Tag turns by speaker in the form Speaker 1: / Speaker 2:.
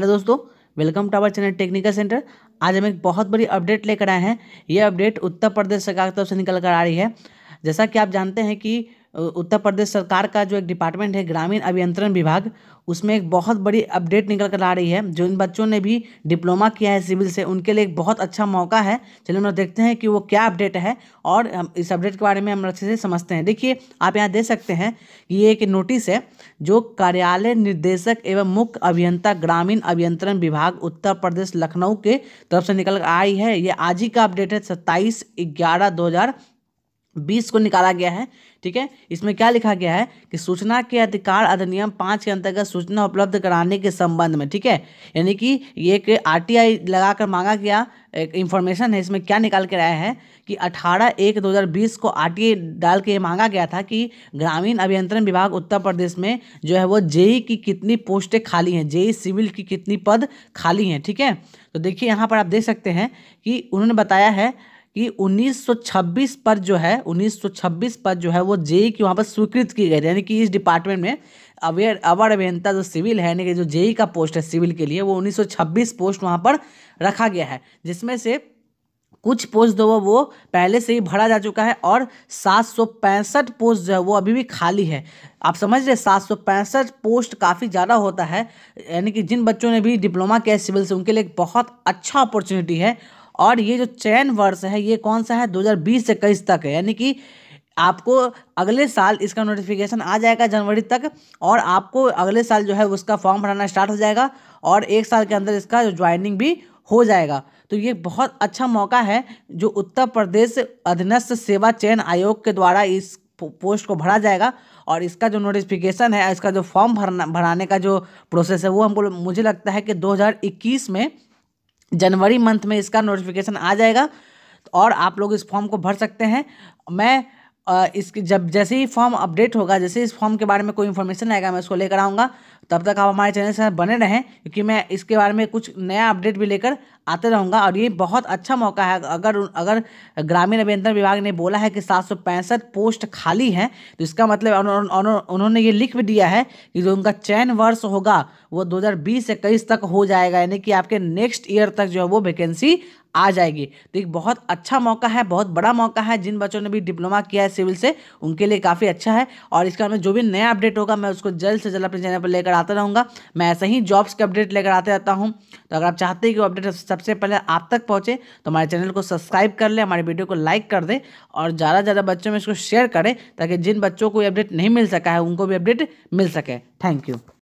Speaker 1: hello दोस्तों welcome to our channel technical centre आज हम एक बहुत बड़ी अपडेट लेकर आए हैं ये अपडेट उत्तर प्रदेश सरकार की तरफ से निकल कर आ रही है जैसा कि आप जानते हैं कि उत्तर प्रदेश सरकार का जो एक डिपार्टमेंट है ग्रामीण अभियंत्रण विभाग उसमें एक बहुत बड़ी अपडेट निकल कर आ रही है जो इन बच्चों ने भी डिप्लोमा किया है सिविल से उनके लिए एक बहुत अच्छा मौका है चलिए हम लोग देखते हैं कि वो क्या अपडेट है और इस अपडेट के बारे में हम अच्छे से समझते हैं देखिए आप यहाँ देख सकते हैं कि ये एक नोटिस है जो कार्यालय निर्देशक एवं मुख्य अभियंता ग्रामीण अभियंत्रण विभाग उत्तर प्रदेश लखनऊ के तरफ से निकल आई है ये आज ही का अपडेट है सत्ताईस ग्यारह दो बीस को निकाला गया है ठीक है इसमें क्या लिखा गया है कि सूचना के अधिकार अधिनियम पाँच के अंतर्गत सूचना उपलब्ध कराने के संबंध में ठीक है यानी कि एक आरटीआई लगाकर मांगा गया एक इन्फॉर्मेशन है इसमें क्या निकाल के आया है कि 18 एक 2020 को आरटीआई डाल के ये मांगा गया था कि ग्रामीण अभियंत्रण विभाग उत्तर प्रदेश में जो है वो जेई की कितनी पोस्टें खाली हैं जेई सिविल की कितनी पद खाली हैं ठीक है तो देखिए यहाँ पर आप देख सकते हैं कि उन्होंने बताया है कि 1926 पर जो है 1926 पर जो है वो जेई की वहाँ पर स्वीकृत की गई यानी कि इस डिपार्टमेंट में अवेयर अवर अभियंता जो सिविल है यानी कि जो जेई का पोस्ट है सिविल के लिए वो 1926 पोस्ट वहाँ पर रखा गया है जिसमें से कुछ पोस्ट जो वो पहले से ही भरा जा चुका है और सात सौ पैंसठ पोस्ट जो है वो अभी भी खाली है आप समझ रहे सात सौ पैंसठ पोस्ट काफ़ी ज़्यादा होता है यानी कि जिन बच्चों ने भी डिप्लोमा किया है सिविल से उनके लिए बहुत अच्छा अपॉर्चुनिटी है और ये जो चयन वर्ष है ये कौन सा है 2020 से इक्कीस तक है यानी कि आपको अगले साल इसका नोटिफिकेशन आ जाएगा जनवरी तक और आपको अगले साल जो है उसका फॉर्म भराना स्टार्ट हो जाएगा और एक साल के अंदर इसका ज्वाइनिंग भी हो जाएगा तो ये बहुत अच्छा मौका है जो उत्तर प्रदेश अधीनस्थ सेवा चयन आयोग के द्वारा इस पोस्ट को भरा जाएगा और इसका जो नोटिफिकेशन है इसका जो फॉर्म भरना भराने का जो प्रोसेस है वो हमको मुझे लगता है कि 2021 में जनवरी मंथ में इसका नोटिफिकेशन आ जाएगा तो और आप लोग इस फॉर्म को भर सकते हैं मैं इसकी जब जैसे ही फॉर्म अपडेट होगा जैसे इस फॉर्म के बारे में कोई इन्फॉर्मेशन आएगा मैं उसको लेकर आऊँगा तब तक आप हमारे चैनल से बने रहें क्योंकि मैं इसके बारे में कुछ नया अपडेट भी लेकर आते रहूँगा और ये बहुत अच्छा मौका है अगर अगर ग्रामीण अभियंत्रण विभाग ने बोला है कि सात पोस्ट खाली हैं तो इसका मतलब उन्होंने ये लिख भी दिया है कि जो उनका चयन वर्ष होगा वो दो हज़ार इक्कीस तक हो जाएगा यानी कि आपके नेक्स्ट ईयर तक जो है वो वैकेंसी आ जाएगी तो एक बहुत अच्छा मौका है बहुत बड़ा मौका है जिन बच्चों ने भी डिप्लोमा किया है सिविल से उनके लिए काफ़ी अच्छा है और इसका में जो भी नया अपडेट होगा मैं उसको जल्द से जल्द अपने चैनल पर लेकर लाता रहूँगा मैं ऐसे ही जॉब्स के अपडेट लेकर आते रहता हूँ तो अगर आप चाहते हैं कि अपडेट सबसे पहले आप तक पहुँचे तो हमारे चैनल को सब्सक्राइब कर ले हमारे वीडियो को लाइक कर दे और ज़्यादा से ज़्यादा बच्चों में इसको शेयर करें ताकि जिन बच्चों को अपडेट नहीं मिल सका है उनको भी अपडेट मिल सके थैंक यू